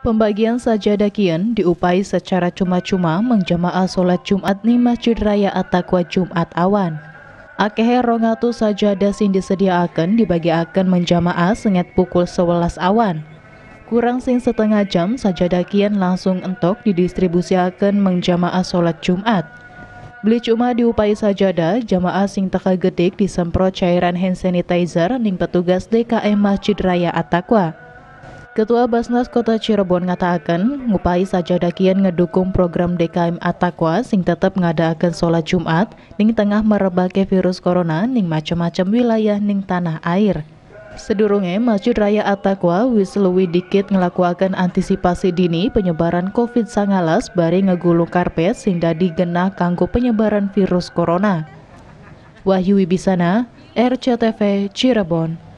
Pembagian sajadah kian diupai secara cuma-cuma menjamaah sholat Jumat di Masjid Raya Atakwa Jumat Awan. Akehe rongatu sajadah sing disediakan dibagi akan menjamaah sengat pukul 11 awan. Kurang sing setengah jam sajadah kian langsung entok didistribusiakan menjamaah sholat Jumat. Beli cuma diupai sajadah, jamaah sing teka gedik disemprot cairan hand sanitizer ning petugas DKM Masjid Raya Atakwa. Ketua Basnas Kota Cirebon mengatakan, ngupai saja dakian ngedukung program DKM Atakwa sing tetap ngadakan sholat Jumat ning tengah merebake virus corona ning macam-macam wilayah ning tanah air. Sedurunge, Masjid Raya Atakwa wis luwih dikit ngelakuakan antisipasi dini penyebaran COVID-19 bari ngegulung karpet sing dadi genah kanggo penyebaran virus corona. Wahyu Wibisana, RCTV Cirebon.